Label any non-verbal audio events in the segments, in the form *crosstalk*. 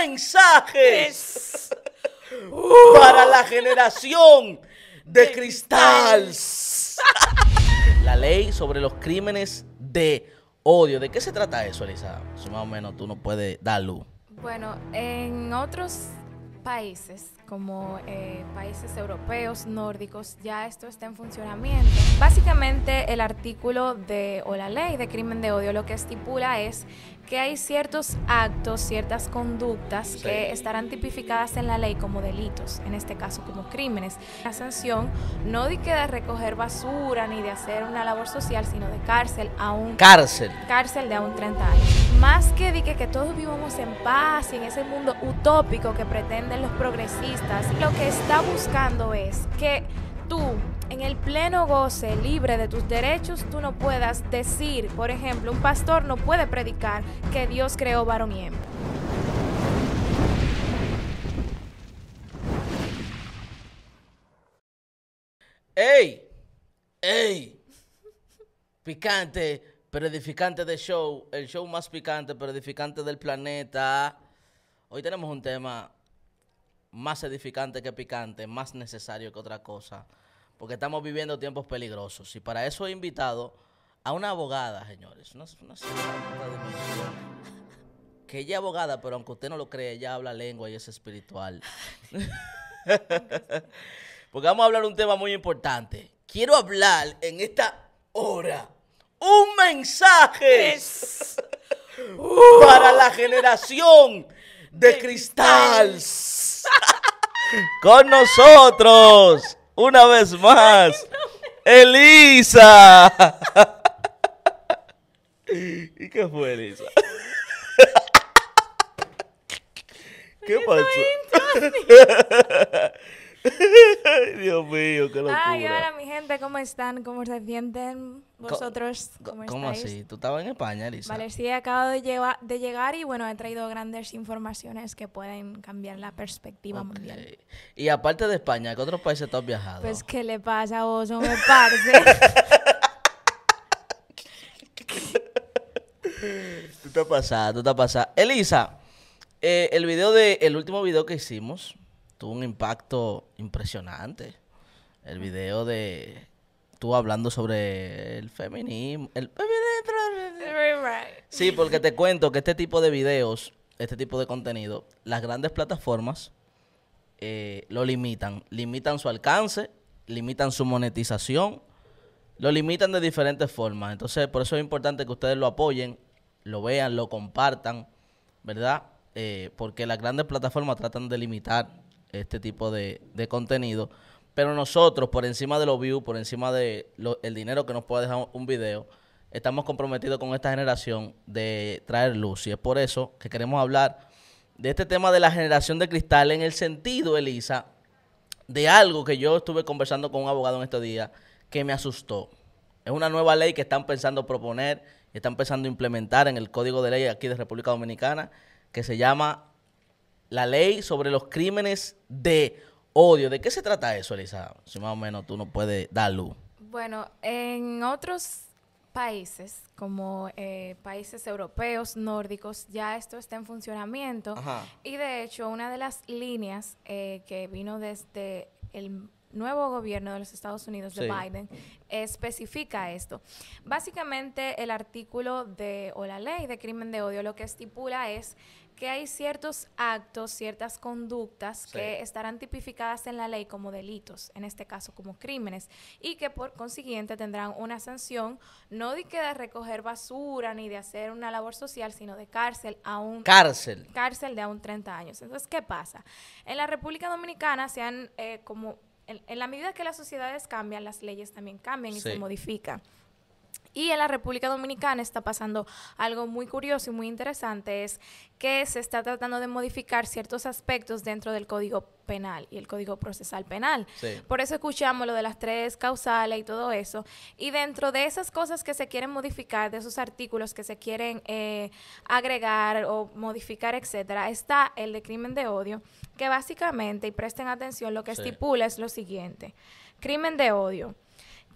mensajes para la generación de, cristals la ley sobre los crímenes de odio. ¿De qué se trata eso, Elisa? Si más o menos tú no puedes dar luz. Bueno, en otros países, como eh, países europeos, nórdicos, ya esto está en funcionamiento. Básicamente el artículo de, o la ley de crimen de odio lo que estipula es que hay ciertos actos, ciertas conductas que estarán tipificadas en la ley como delitos, en este caso como crímenes. La sanción no de que de recoger basura ni de hacer una labor social, sino de cárcel a un... Cárcel. Cárcel de a un 30 años más que, de que, todos vivamos en paz y en ese mundo utópico que pretenden los progresistas, lo que está buscando es que tú, en el pleno goce, libre de tus derechos, tú no puedas decir, por ejemplo, un pastor no puede predicar que Dios creó varón y ¡Ey! ¡Ey! Picante pero edificante de show, el show más picante, pero edificante del planeta. Hoy tenemos un tema más edificante que picante, más necesario que otra cosa, porque estamos viviendo tiempos peligrosos. Y para eso he invitado a una abogada, señores, una, una que ella es abogada, pero aunque usted no lo cree, ella habla lengua y es espiritual. *laughs* porque vamos a hablar un tema muy importante. Quiero hablar en esta hora un mensaje *laughs* para la generación de, cristales Con nosotros, una vez más, Elisa. *laughs* ¿Y qué fue, Elisa? ¿Qué pasó? *laughs* Ay, Dios mío, qué locura. Ay, hola, mi gente, ¿cómo están? ¿Cómo se sienten? ¿Vosotros cómo, estáis? ¿Cómo así? ¿Tú estabas en España, Elisa? Vale, sí, acabo de, de llegar y bueno, he traído grandes informaciones que pueden cambiar la perspectiva mundial. Y aparte de España, ¿qué otros países tú has viajado? Pues, ¿qué le pasa a vos, hombre, parce? *laughs* tú te has pasado, tú te has pasado. Elisa, eh, el video de, el último video que hicimos tuvo un impacto impresionante. El video de tú hablando sobre el feminismo. Sí, porque te cuento que este tipo de videos, este tipo de contenido, las grandes plataformas eh, lo limitan. Limitan su alcance, limitan su monetización, lo limitan de diferentes formas. Entonces, por eso es importante que ustedes lo apoyen, lo vean, lo compartan, ¿verdad? Eh, porque las grandes plataformas tratan de limitar este tipo de, contenido. Pero nosotros, por encima de los views, por encima del el dinero que nos pueda dejar un video, estamos comprometidos con esta generación de traer luz. Y es por eso que queremos hablar de este tema de la generación de cristal en el sentido, Elisa, de algo que yo estuve conversando con un abogado en estos días que me asustó. Es una nueva ley que están pensando proponer, están pensando implementar en el Código de Ley aquí de República Dominicana, que se llama la ley sobre los crímenes de odio. ¿De qué se trata eso, Elisa? Si más o menos tú no puedes dar luz. Bueno, en otros países, como eh, países europeos, nórdicos, ya esto está en funcionamiento. Y de hecho, una de las líneas eh, que vino desde el nuevo gobierno de los Estados Unidos, de Biden, especifica esto. Básicamente el artículo de, o la ley de crimen de odio lo que estipula es que hay ciertos actos, ciertas conductas que estarán tipificadas en la ley como delitos, en este caso como crímenes, y que por consiguiente tendrán una sanción, no de que de recoger basura ni de hacer una labor social, sino de cárcel a un... Cárcel. Cárcel de a un 30 años. Entonces, ¿qué pasa? En la República Dominicana se han eh, como en, la medida que las sociedades cambian, las leyes también cambian y se modifican. Y en la República Dominicana está pasando algo muy curioso y muy interesante, es que se está tratando de modificar ciertos aspectos dentro del Código Penal y el Código Procesal Penal. Por eso escuchamos lo de las tres causales y todo eso. Y dentro de esas cosas que se quieren modificar, de esos artículos que se quieren eh, agregar o modificar, etcétera, está el de crimen de odio, que básicamente, y presten atención, lo que estipula es lo siguiente. Crimen de odio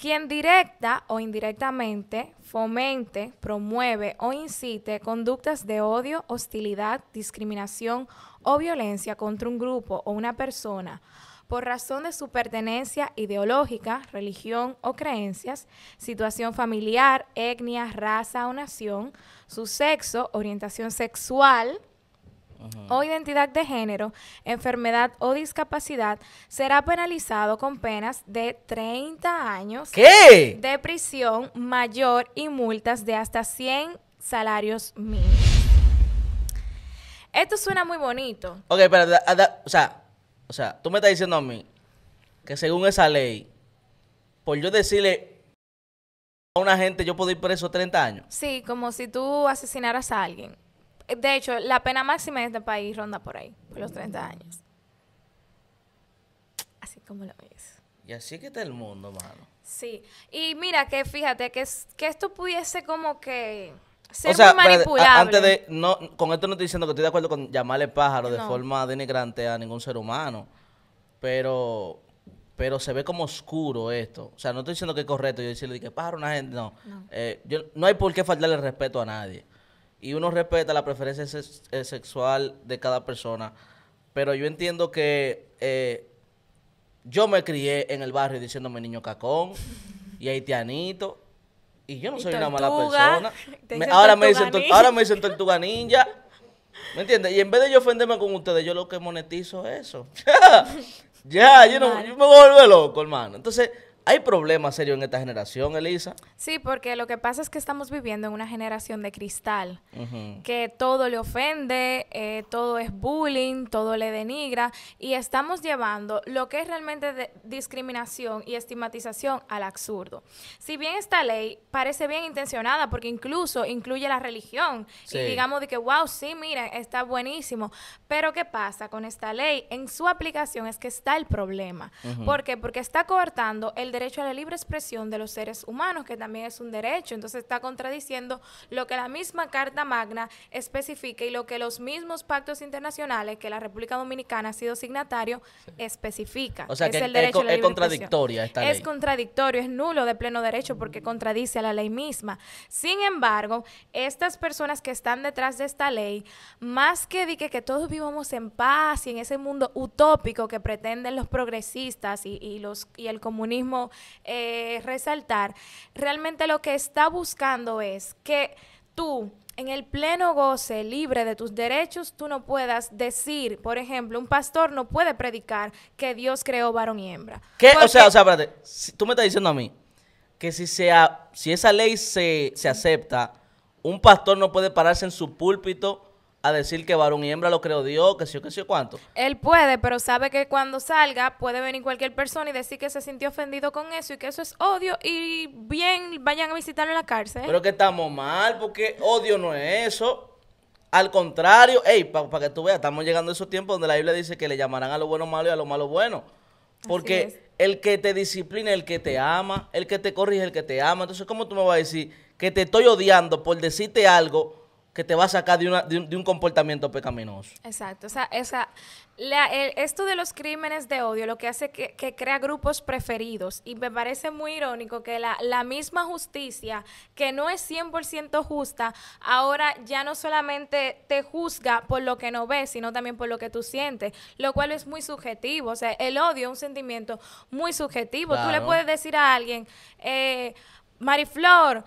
quien directa o indirectamente fomente, promueve o incite conductas de odio, hostilidad, discriminación o violencia contra un grupo o una persona por razón de su pertenencia ideológica, religión o creencias, situación familiar, etnia, raza o nación, su sexo, orientación sexual, o identidad de género, enfermedad o discapacidad, será penalizado con penas de 30 años de prisión mayor y multas de hasta 100 salarios mínimos. Esto suena muy bonito. Ok, pero, o sea, o sea, tú me estás diciendo a mí que según esa ley, por yo decirle a una gente yo puedo ir preso 30 años. Sí, como si tú asesinaras a alguien. De hecho, la pena máxima en este país ronda por ahí, por los 30 años. Así como lo ves. Y así que está el mundo, mano. Sí. Y mira que fíjate que, que esto pudiese como que ser antes de, no, con esto no estoy diciendo que estoy de acuerdo con llamarle pájaro de forma denigrante a ningún ser humano. Pero, pero se ve como oscuro esto. O sea, no estoy diciendo que es correcto yo decirle que pájaro una gente. No. No. Eh, yo, no hay por qué faltarle respeto a nadie y uno respeta la preferencia eh, sexual de cada persona. Pero yo entiendo que eh, yo me crié en el barrio diciéndome niño cacón y haitianito. Y yo no soy una mala persona. ahora, *laughs* me dicen, ahora me dicen tortuga ninja. ¿Me entiendes? Y en vez de yo ofenderme con ustedes, yo lo que monetizo es eso. *laughs* ya, yo, no, me vuelvo loco, hermano. Entonces, hay problemas serios en esta generación, Elisa. Sí, porque lo que pasa es que estamos viviendo en una generación de cristal, que todo le ofende, eh, todo es bullying, todo le denigra, y estamos llevando lo que es realmente discriminación y estigmatización al absurdo. Si bien esta ley parece bien intencionada, porque incluso incluye la religión, y digamos de que, wow, sí, miren, está buenísimo, pero ¿qué pasa con esta ley? En su aplicación es que está el problema. porque ¿Por qué? Porque está coartando el derecho a la libre expresión de los seres humanos, que también es un derecho. Entonces está contradiciendo lo que la misma Carta Magna especifica y lo que los mismos pactos internacionales que la República Dominicana ha sido signatario especifica. O sea, que es, contradictoria Es contradictorio, es nulo de pleno derecho porque contradice a la ley misma. Sin embargo, estas personas que están detrás de esta ley, más que dique que, todos vivamos en paz y en ese mundo utópico que pretenden los progresistas y, los, y el comunismo eh, resaltar, realmente lo que está buscando es que tú en el pleno goce, libre de tus derechos, tú no puedas decir, por ejemplo, un pastor no puede predicar que Dios creó varón y hembra. ¿Qué? O sea, o sea, espérate, tú me estás diciendo a mí que si, sea, si esa ley se, se acepta, un pastor no puede pararse en su púlpito a decir que varón y hembra lo creó Dios, que sí o que sí cuánto. Él puede, pero sabe que cuando salga puede venir cualquier persona y decir que se sintió ofendido con eso y que eso es odio y bien vayan a visitarlo en la cárcel. Pero que estamos mal, porque odio no es eso. Al contrario, hey, para que tú veas, estamos llegando a esos tiempos donde la Biblia dice que le llamarán a lo bueno malo y a lo malo bueno. Porque el que te disciplina, el que te ama, el que te corrige, el que te ama. Entonces, ¿cómo tú me vas a decir que te estoy odiando por decirte algo que te va a sacar de, de, un, comportamiento pecaminoso. Exacto. O sea, esto de los crímenes de odio lo que hace que, que crea grupos preferidos. Y me parece muy irónico que la, misma justicia, que no es 100% justa, ahora ya no solamente te juzga por lo que no ves, sino también por lo que tú sientes, lo cual es muy subjetivo. O sea, el odio es un sentimiento muy subjetivo. Tú le puedes decir a alguien... Eh, Mariflor,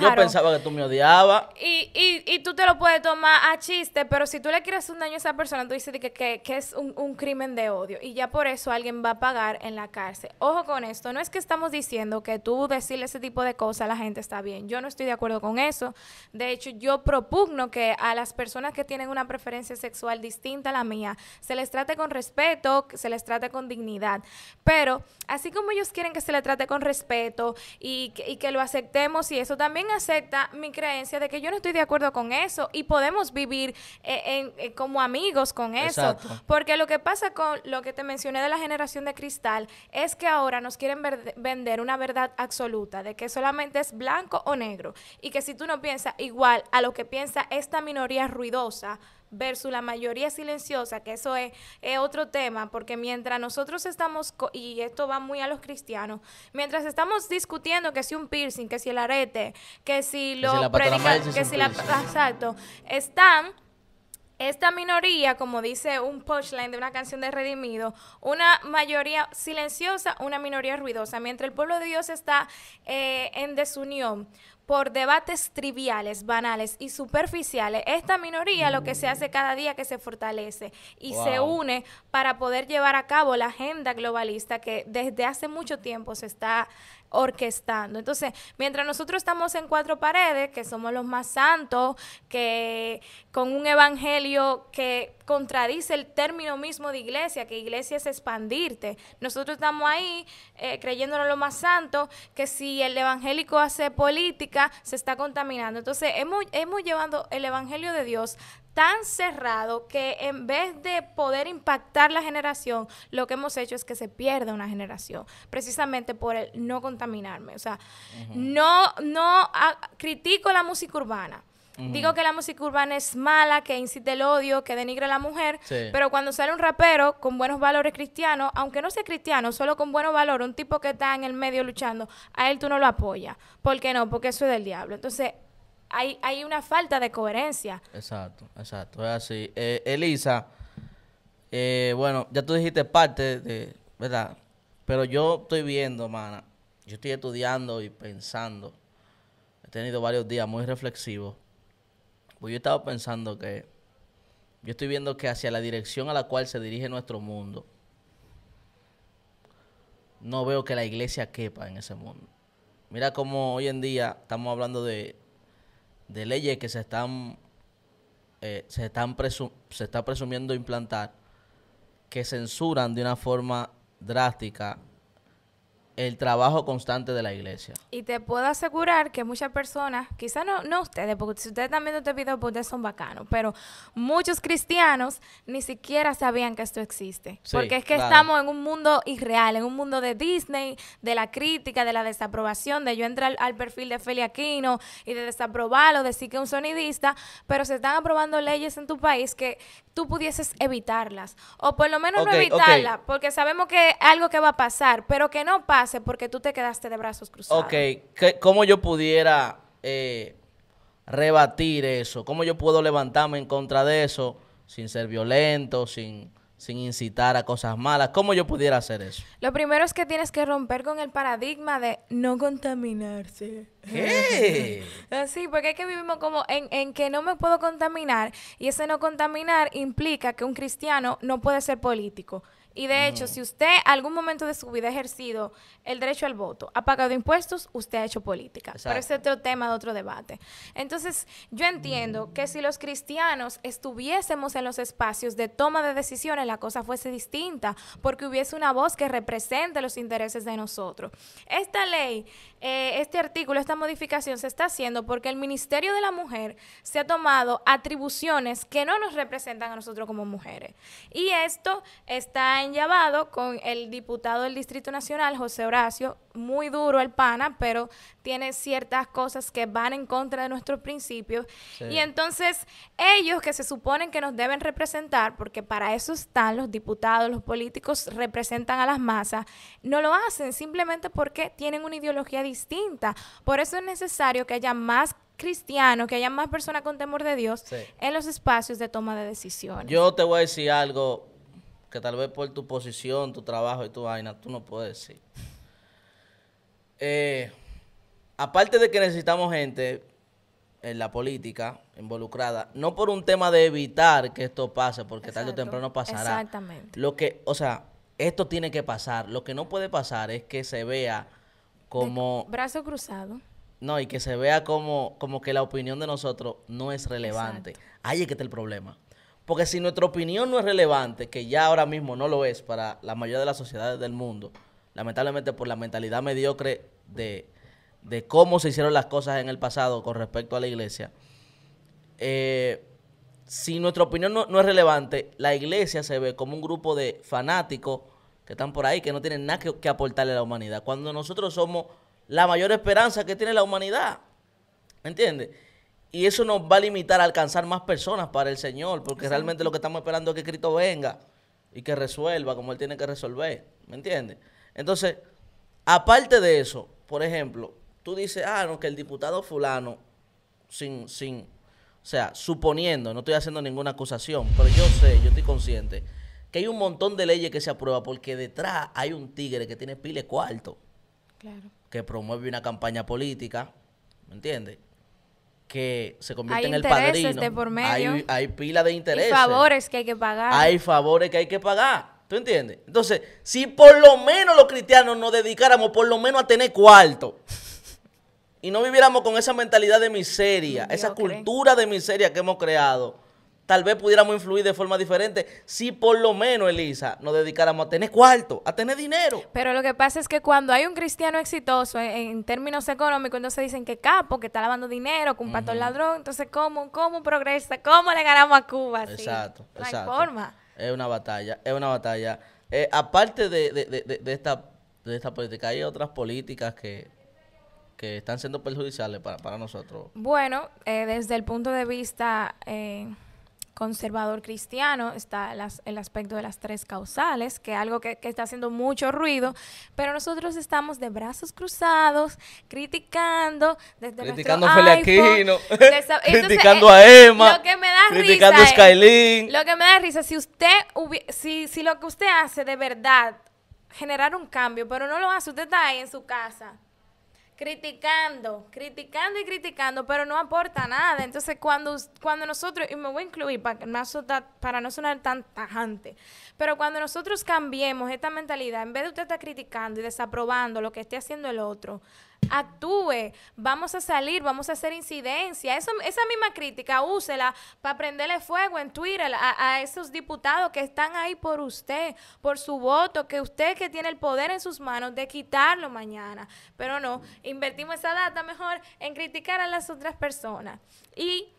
yo pensaba que tú me odiabas. Y, tú te lo puedes tomar a chiste, pero si tú le quieres un daño a esa persona, tú dices que, que, es un, crimen de odio. Y ya por eso alguien va a pagar en la cárcel. Ojo con esto, no es que estamos diciendo que tú decirle ese tipo de cosas a la gente está bien. Yo no estoy de acuerdo con eso. De hecho, yo propugno que a las personas que tienen una preferencia sexual distinta a la mía, se les trate con respeto, se les trate con dignidad. Pero así como ellos quieren que se les trate con respeto y, y que lo aceptemos y eso también también acepta mi creencia de que yo no estoy de acuerdo con eso y podemos vivir eh, eh, como amigos con eso. Porque lo que pasa con lo que te mencioné de la generación de cristal es que ahora nos quieren vender una verdad absoluta de que solamente es blanco o negro y que si tú no piensas igual a lo que piensa esta minoría ruidosa, versus la mayoría silenciosa, que eso es, otro tema, porque mientras nosotros estamos, y esto va muy a los cristianos, mientras estamos discutiendo que si un piercing, que si el arete, que si lo predica, que si la exacto, están esta minoría, como dice un punchline de una canción de Redimido, una mayoría silenciosa, una minoría ruidosa, mientras el pueblo de Dios está eh, en desunión por debates triviales, banales y superficiales, esta minoría lo que se hace cada día que se fortalece y se une para poder llevar a cabo la agenda globalista que desde hace mucho tiempo se está orquestando. Entonces, mientras nosotros estamos en cuatro paredes, que somos los más santos, que con un evangelio que contradice el término mismo de iglesia, que iglesia es expandirte. Nosotros estamos ahí eh, creyéndonos lo más santos, que si el evangélico hace política, se está contaminando. Entonces, hemos, hemos llevando el evangelio de Dios tan cerrado que en vez de poder impactar la generación, lo que hemos hecho es que se pierda una generación, precisamente por el no contaminarme. O sea, no, no ah, critico la música urbana. Digo que la música urbana es mala, que incite el odio, que denigra a la mujer, pero cuando sale un rapero con buenos valores cristianos, aunque no sea cristiano, solo con buenos valores, un tipo que está en el medio luchando, a él tú no lo apoyas. ¿Por qué no? Porque eso es del diablo. Entonces, hay, hay una falta de coherencia. Exacto, exacto. Es así. Eh, Elisa, eh, bueno, ya tú dijiste parte de, ¿verdad? Pero yo estoy viendo, mana, yo estoy estudiando y pensando. He tenido varios días muy reflexivos. Pues yo he estado pensando que yo estoy viendo que hacia la dirección a la cual se dirige nuestro mundo, no veo que la iglesia quepa en ese mundo. Mira cómo hoy en día estamos hablando de de leyes que se están, eh, se, están se está presumiendo implantar que censuran de una forma drástica el trabajo constante de la iglesia. Y te puedo asegurar que muchas personas, quizás no, no ustedes, porque si ustedes también no te este piden, pues ustedes son bacanos, pero muchos cristianos ni siquiera sabían que esto existe. porque es que estamos en un mundo irreal, en un mundo de Disney, de la crítica, de la desaprobación, de yo entrar al, perfil de Feli Aquino y de desaprobarlo, decir que es un sonidista, pero se están aprobando leyes en tu país que tú pudieses evitarlas, o por lo menos no evitarlas, porque sabemos que es algo que va a pasar, pero que no pasa porque tú te quedaste de brazos cruzados. Ok, ¿cómo yo pudiera eh, rebatir eso? ¿Cómo yo puedo levantarme en contra de eso sin ser violento, sin, incitar a cosas malas? ¿Cómo yo pudiera hacer eso? Lo primero es que tienes que romper con el paradigma de no contaminarse. ¿Qué? *laughs* Ah, sí, porque es que vivimos como en, en, que no me puedo contaminar y ese no contaminar implica que un cristiano no puede ser político. Y de hecho, ah. si usted algún momento de su vida ha ejercido el derecho al voto, ha pagado impuestos, usted ha hecho política. Pero ese es otro tema de otro debate. Entonces, yo entiendo mm. que si los cristianos estuviésemos en los espacios de toma de decisiones, la cosa fuese distinta, porque hubiese una voz que represente los intereses de nosotros. Esta ley, eh, este artículo, esta modificación se está haciendo porque el Ministerio de la Mujer se ha tomado atribuciones que no nos representan a nosotros como mujeres. Y esto está en llevado con el diputado del Distrito Nacional, José Horacio, muy duro el pana, pero tiene ciertas cosas que van en contra de nuestros principios. Y entonces ellos que se suponen que nos deben representar, porque para eso están los diputados, los políticos representan a las masas, no lo hacen simplemente porque tienen una ideología distinta. Por eso es necesario que haya más cristianos, que haya más personas con temor de Dios en los espacios de toma de decisiones. Yo te voy a decir algo que tal vez por tu posición, tu trabajo y tu vaina, tú no puedes decir. Eh, aparte de que necesitamos gente en la política involucrada, no por un tema de evitar que esto pase, porque tarde o temprano pasará. Exactamente. Lo que, o sea, esto tiene que pasar. Lo que no puede pasar es que se vea como... brazo cruzado. No, y que se vea como, como que la opinión de nosotros no es relevante. Ahí es que está el problema. Porque si nuestra opinión no es relevante, que ya ahora mismo no lo es para la mayoría de las sociedades del mundo, lamentablemente por la mentalidad mediocre de, cómo se hicieron las cosas en el pasado con respecto a la iglesia, eh, si nuestra opinión no, es relevante, la iglesia se ve como un grupo de fanáticos que están por ahí, que no tienen nada que, que aportarle a la humanidad, cuando nosotros somos la mayor esperanza que tiene la humanidad. ¿Me entiendes? Y eso nos va a limitar a alcanzar más personas para el Señor, porque realmente lo que estamos esperando es que Cristo venga y que resuelva como Él tiene que resolver. ¿Me entiendes? Entonces, aparte de eso, por ejemplo, tú dices, ah, no, que el diputado fulano, sin, sin, o sea, suponiendo, no estoy haciendo ninguna acusación, pero yo sé, yo estoy consciente, que hay un montón de leyes que se aprueban porque detrás hay un tigre que tiene pile cuarto, que promueve una campaña política, ¿me entiendes? que se convierte en el padrino. Hay, pila de intereses. Hay favores que hay que pagar. Hay favores que hay que pagar. ¿Tú entiendes? Entonces, si por lo menos los cristianos nos dedicáramos por lo menos a tener cuarto y no viviéramos con esa mentalidad de miseria, esa cultura de miseria que hemos creado, tal vez pudiéramos influir de forma diferente si por lo menos, Elisa, nos dedicáramos a tener cuarto, a tener dinero. Pero lo que pasa es que cuando hay un cristiano exitoso en, términos económicos, entonces dicen que capo, que está lavando dinero, que un pato ladrón, entonces ¿cómo, cómo progresa? ¿Cómo le ganamos a Cuba? Exacto, exacto. Hay forma. Es una batalla, es una batalla. Eh, aparte de, de, de, de, esta, de esta política, hay otras políticas que, que están siendo perjudiciales para, para nosotros. Bueno, eh, desde el punto de vista... Eh, conservador cristiano, está el aspecto de las tres causales, que es algo que, está haciendo mucho ruido, pero nosotros estamos de brazos cruzados, criticando, desde criticando a iPhone, *laughs* criticando eh, a Emma, lo que me da criticando a Skyline Lo que me da risa, si usted, si, si lo que usted hace de verdad, generar un cambio, pero no lo hace, usted está ahí en su casa criticando, criticando y criticando, pero no aporta nada. Entonces, cuando, cuando nosotros, y me voy a incluir para, para no sonar tan tajante, pero cuando nosotros cambiemos esta mentalidad, en vez de usted estar criticando y desaprobando lo que esté haciendo el otro, actúe, vamos a salir, vamos a hacer incidencia. esa misma crítica, úsela para prenderle fuego en Twitter a, a, esos diputados que están ahí por usted, por su voto, que usted que tiene el poder en sus manos de quitarlo mañana. Pero no, invertimos esa data mejor en criticar a las otras personas. Y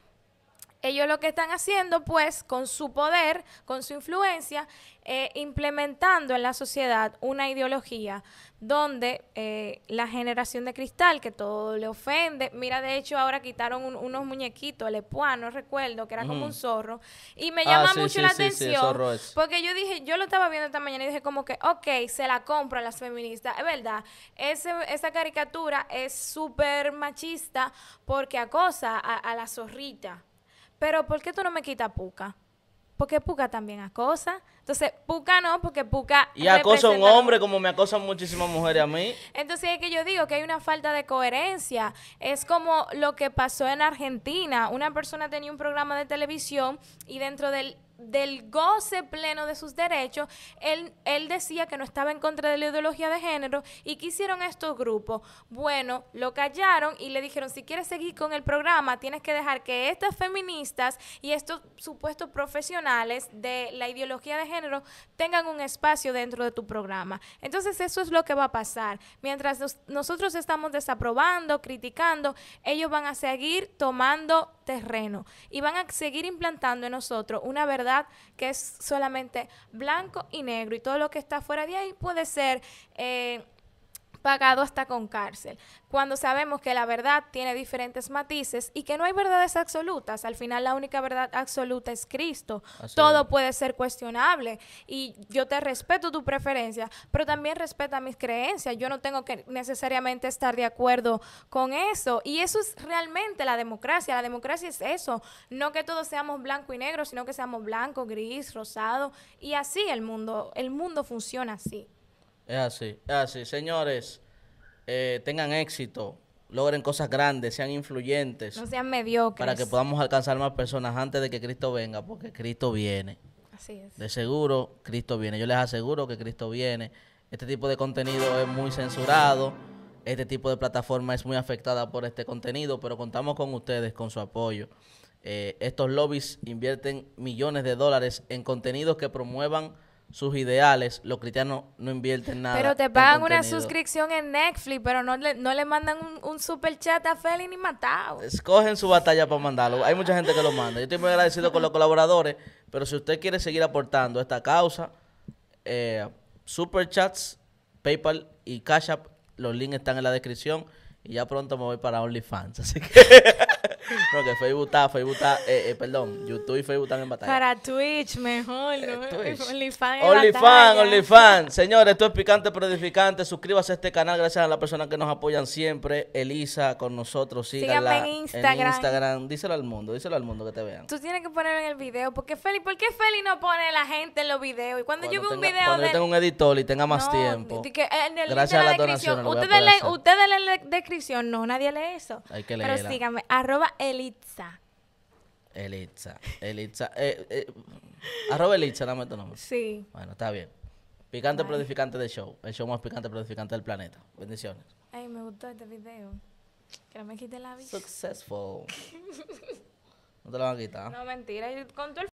ellos lo que están haciendo, pues, con su poder, con su influencia, eh, implementando en la sociedad una ideología donde eh, la generación de cristal, que todo le ofende, mira, de hecho, ahora quitaron unos muñequitos, el Epua, no recuerdo, que era como un zorro, y me ah, llama mucho la atención, porque yo dije, yo lo estaba viendo esta mañana y dije como que, ok, se la compran las feministas, es verdad, ese, esa caricatura es súper machista porque acosa a la zorrita. Pero ¿por qué tú no me quitas puca? Porque puca también cosas. Entonces, puca no, porque puca. Y acosa a un hombre como me acosan muchísimas mujeres a mí. Entonces, es que yo digo que hay una falta de coherencia. Es como lo que pasó en Argentina. Una persona tenía un programa de televisión y dentro del del goce pleno de sus derechos, él, él decía que no estaba en contra de la ideología de género y que hicieron estos grupos. Bueno, lo callaron y le dijeron, si quieres seguir con el programa, tienes que dejar que estas feministas y estos supuestos profesionales de la ideología de género tengan un espacio dentro de tu programa. Entonces eso es lo que va a pasar. Mientras nosotros estamos desaprobando, criticando, ellos van a seguir tomando terreno y van a seguir implantando en nosotros una verdad que es solamente blanco y negro y todo lo que está fuera de ahí puede ser... Eh, pagado hasta con cárcel, cuando sabemos que la verdad tiene diferentes matices y que no hay verdades absolutas. Al final la única verdad absoluta es Cristo. Todo puede ser cuestionable y yo te respeto tu preferencia, pero también respeta mis creencias. Yo no tengo que necesariamente estar de acuerdo con eso. Y eso es realmente la democracia. La democracia es eso. No que todos seamos blanco y negro, sino que seamos blanco, gris, rosado. Y así el mundo, el mundo funciona así. Es así, es así. Señores, eh, tengan éxito, logren cosas grandes, sean influyentes. No sean mediocres. Para que podamos alcanzar más personas antes de que Cristo venga, porque Cristo viene. Así es. De seguro, Cristo viene. Yo les aseguro que Cristo viene. Este tipo de contenido es muy censurado. Este tipo de plataforma es muy afectada por este contenido, pero contamos con ustedes, con su apoyo. Eh, estos lobbies invierten millones de dólares en contenidos que promuevan sus ideales, los cristianos no invierten nada. Pero te pagan una suscripción en Netflix, pero no le, no le mandan un, super chat a Feli ni matado. Escogen su batalla para mandarlo. Hay mucha gente que lo manda. Yo estoy muy agradecido con los colaboradores, pero si usted quiere seguir aportando a esta causa, eh, super chats, PayPal y Cash App, los links están en la descripción. Y ya pronto me voy para OnlyFans, así que... *laughs* *laughs* no, que Facebook está, Facebook está, eh, eh, perdón, YouTube y Facebook están en batalla. Para Twitch, mejor, ¿no? Eh, OnlyFans. OnlyFans, Señores, esto es picante pero edificante. Suscríbase a este canal, gracias a las personas que nos apoyan siempre. Elisa con nosotros, síganla. en Instagram. En Instagram. Díselo al mundo, díselo al mundo que te vean. Tú tienes que ponerlo en el video, porque Feli, ¿por qué Feli no pone la gente en los videos? Y cuando, yo veo un video Cuando yo tengo un editor y tenga más tiempo. Eh, gracias a la Ustedes leen la descripción, no, nadie lee eso. Hay que leerla. Pero síganme, arroba Elitza. Elitza. Elitza. Eh, eh, arroba Elitza, dame tu nombre. Sí. Bueno, está bien. Picante Bye. de show. El show más picante plodificante del planeta. Bendiciones. Ay, me gustó este video. Que no me quite la vista? Successful. *laughs* no te lo van a quitar. No, mentira. con todo